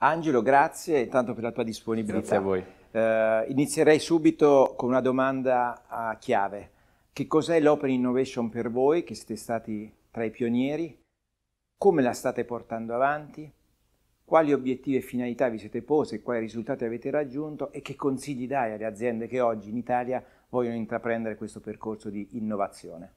Angelo, grazie intanto per la tua disponibilità. Grazie a voi. Eh, inizierei subito con una domanda a chiave. Che cos'è l'Open Innovation per voi, che siete stati tra i pionieri? Come la state portando avanti? Quali obiettivi e finalità vi siete posti? Quali risultati avete raggiunto? E che consigli dai alle aziende che oggi in Italia vogliono intraprendere questo percorso di innovazione?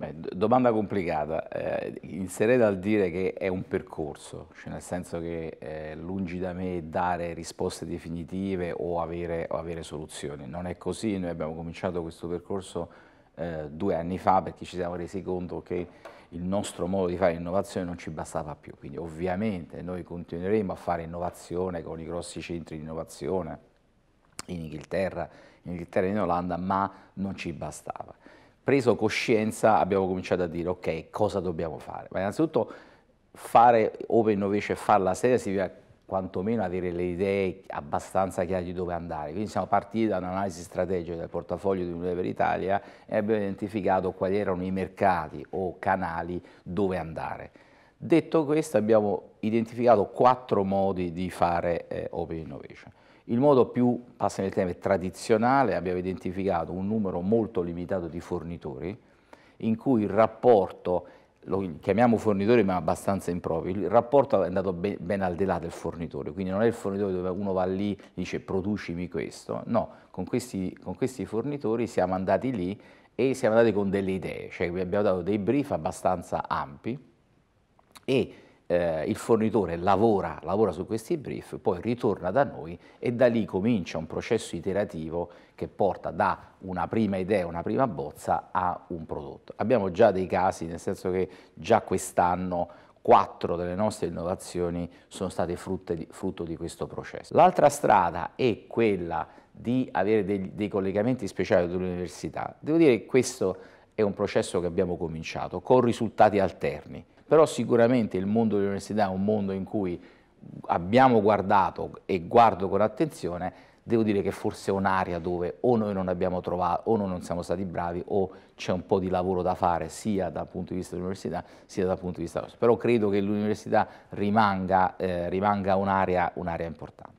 Beh, domanda complicata. Eh, inizierei dal dire che è un percorso, cioè nel senso che eh, lungi da me dare risposte definitive o avere, o avere, soluzioni. Non è così, noi abbiamo cominciato questo percorso eh, due anni fa perché ci siamo resi conto che il nostro modo di fare innovazione non ci bastava più. Quindi ovviamente noi continueremo a fare innovazione con i grossi centri di innovazione in Inghilterra, in Inghilterra e in Olanda, ma non ci bastava preso coscienza abbiamo cominciato a dire ok, cosa dobbiamo fare? Ma innanzitutto fare Open Innovation e farla seria significa quantomeno avere le idee abbastanza chiare di dove andare. Quindi siamo partiti da un'analisi strategica del portafoglio di Unilever Italia e abbiamo identificato quali erano i mercati o canali dove andare. Detto questo abbiamo identificato quattro modi di fare eh, Open Innovation. Il modo più, passa nel tema, tradizionale, abbiamo identificato un numero molto limitato di fornitori, in cui il rapporto, lo chiamiamo fornitore ma abbastanza improprio, il rapporto è andato ben, ben al di là del fornitore, quindi non è il fornitore dove uno va lì e dice producimi questo, no, con questi, con questi fornitori siamo andati lì e siamo andati con delle idee, cioè vi abbiamo dato dei brief abbastanza ampi e eh, il fornitore lavora, lavora, su questi brief, poi ritorna da noi e da lì comincia un processo iterativo che porta da una prima idea, una prima bozza a un prodotto. Abbiamo già dei casi, nel senso che già quest'anno quattro delle nostre innovazioni sono state di, frutto di questo processo. L'altra strada è quella di avere dei, dei collegamenti speciali con l'università. Devo dire che questo è un processo che abbiamo cominciato con risultati alterni però sicuramente il mondo dell'università è un mondo in cui abbiamo guardato e guardo con attenzione, devo dire che forse è un'area dove o noi non abbiamo trovato, o noi non siamo stati bravi, o c'è un po' di lavoro da fare sia dal punto di vista dell'università sia dal punto di vista... Però credo che l'università rimanga, eh, rimanga un'area un importante.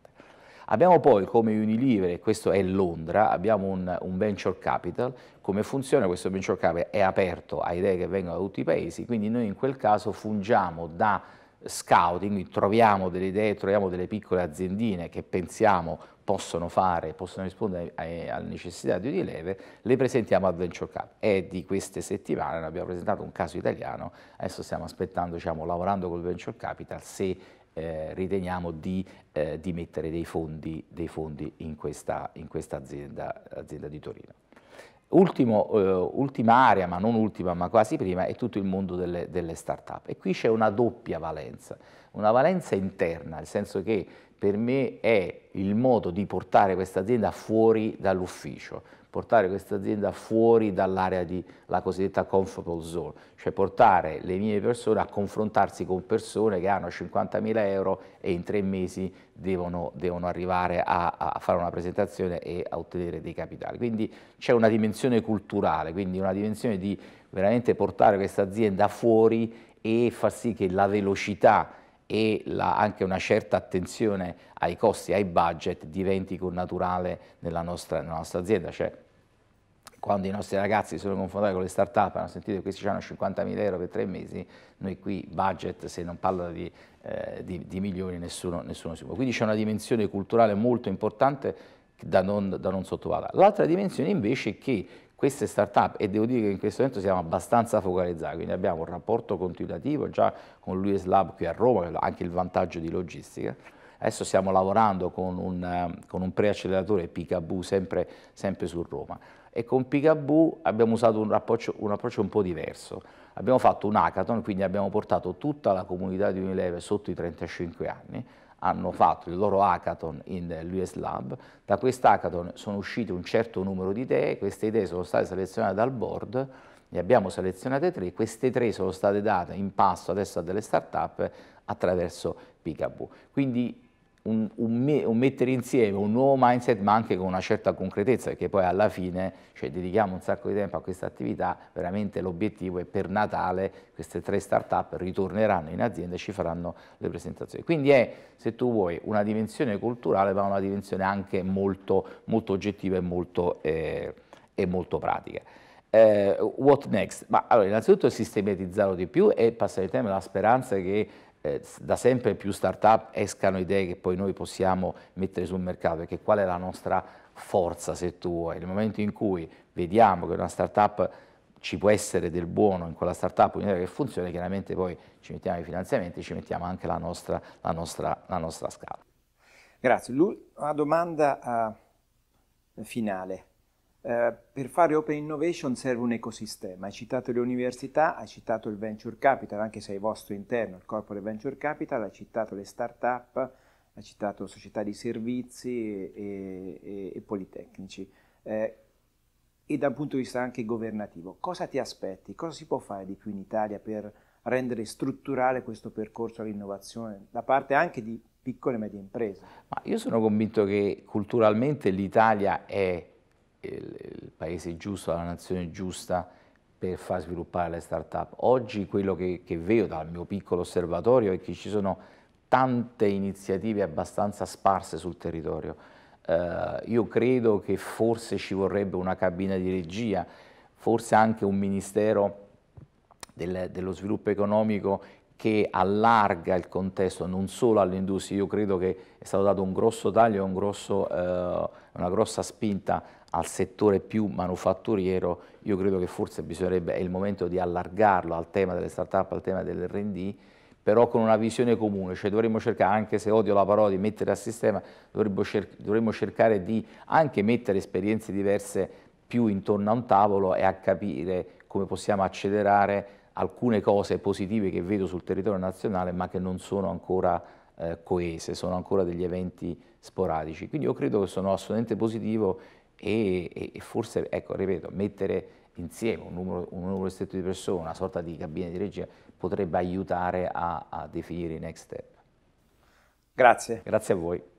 Abbiamo poi come Unilever, e questo è Londra, abbiamo un, un venture capital, come funziona questo venture capital è aperto a idee che vengono da tutti i paesi, quindi noi in quel caso fungiamo da scouting, troviamo delle idee, troviamo delle piccole aziendine che pensiamo possono fare, possono rispondere eh, alle necessità di Unilever, le presentiamo a Venture Cup. È di queste settimane ne abbiamo presentato un caso italiano, adesso stiamo aspettando, diciamo, lavorando col Venture Capital, se eh, riteniamo di, eh, di, mettere dei fondi, dei fondi in questa, in questa azienda, azienda, di Torino. Ultimo, eh, ultima area, ma non ultima, ma quasi prima, è tutto il mondo delle, delle start-up. E qui c'è una doppia valenza, una valenza interna, nel senso che per me è il modo di portare questa azienda fuori dall'ufficio, portare questa azienda fuori dall'area della cosiddetta comfortable zone, cioè portare le mie persone a confrontarsi con persone che hanno 50.000 euro e in tre mesi devono, devono arrivare a, a, fare una presentazione e a ottenere dei capitali. Quindi c'è una dimensione culturale, quindi una dimensione di veramente portare questa azienda fuori e far sì che la velocità e la, anche una certa attenzione ai costi, ai budget diventi connaturale nella nostra, nella nostra azienda. Cioè, quando i nostri ragazzi sono confrontati con le start-up, hanno sentito che questi hanno 50.000 euro per tre mesi, noi qui budget, se non parla di, eh, di, di milioni, nessuno, nessuno, si può. Quindi c'è una dimensione culturale molto importante da non, da non sottovalutare. L'altra dimensione invece è che queste start-up e devo dire che in questo momento siamo abbastanza focalizzati, quindi abbiamo un rapporto continuativo già con l'US Lab qui a Roma, anche il vantaggio di logistica. Adesso stiamo lavorando con un, con un preacceleratore Picaboo sempre, sempre, su Roma e con Picabu abbiamo usato un approccio, un approccio un po' diverso. Abbiamo fatto un hackathon, quindi abbiamo portato tutta la comunità di Unilever sotto i 35 anni hanno fatto il loro hackathon in l'US Lab, da quest'hackathon sono uscite un certo numero di idee, queste idee sono state selezionate dal board, ne abbiamo selezionate tre, queste tre sono state date in passo adesso a delle start-up attraverso Picaboo. Quindi un, un, un, mettere insieme un nuovo mindset ma anche con una certa concretezza perché poi alla fine cioè, dedichiamo un sacco di tempo a questa attività veramente l'obiettivo è per Natale queste tre start up ritorneranno in azienda e ci faranno le presentazioni quindi è se tu vuoi una dimensione culturale ma una dimensione anche molto, molto oggettiva e molto, eh, e molto pratica eh, what next? Ma allora innanzitutto sistematizzarlo di più e passare il tempo alla speranza che eh, da sempre più start-up escano idee che poi noi possiamo mettere sul mercato, perché qual è la nostra forza se tu vuoi? Nel momento in cui vediamo che una start-up ci può essere del buono in quella startup, un'idea che funziona, chiaramente poi ci mettiamo i finanziamenti, e ci mettiamo anche la nostra, la nostra, la nostra scala. Grazie. Una domanda uh, finale. Eh, per fare open innovation serve un ecosistema. Hai citato le università, hai citato il venture capital, anche se è il vostro interno, il corporate venture capital, hai citato le start-up, hai citato società di servizi e, e, e politecnici. Eh, e dal punto di vista anche governativo, cosa ti aspetti? Cosa si può fare di più in Italia per rendere strutturale questo percorso all'innovazione da parte anche di piccole e medie imprese? Ma io sono convinto che culturalmente l'Italia è il, il paese giusto, la nazione giusta per far sviluppare le start-up. Oggi quello che, che vedo dal mio piccolo osservatorio è che ci sono tante iniziative abbastanza sparse sul territorio. Eh, io credo che forse ci vorrebbe una cabina di regia, forse anche un ministero del, dello sviluppo economico che allarga il contesto non solo all'industria, io credo che è stato dato un grosso taglio, un grosso, eh, una grossa spinta al settore più manufatturiero, io credo che forse bisognerebbe, è il momento di allargarlo al tema delle start-up, al tema dell'R&D, però con una visione comune, cioè dovremmo cercare, anche se odio la parola di mettere a sistema, dovremmo, cer dovremmo cercare di anche mettere esperienze diverse più intorno a un tavolo e a capire come possiamo accelerare alcune cose positive che vedo sul territorio nazionale ma che non sono ancora eh, coese, sono ancora degli eventi sporadici. Quindi io credo che sono assolutamente positivo e, e, forse, ecco, ripeto, mettere insieme un numero, un numero, stretto di persone, una sorta di cabina di regia, potrebbe aiutare a, a definire i next step. Grazie. Grazie a voi.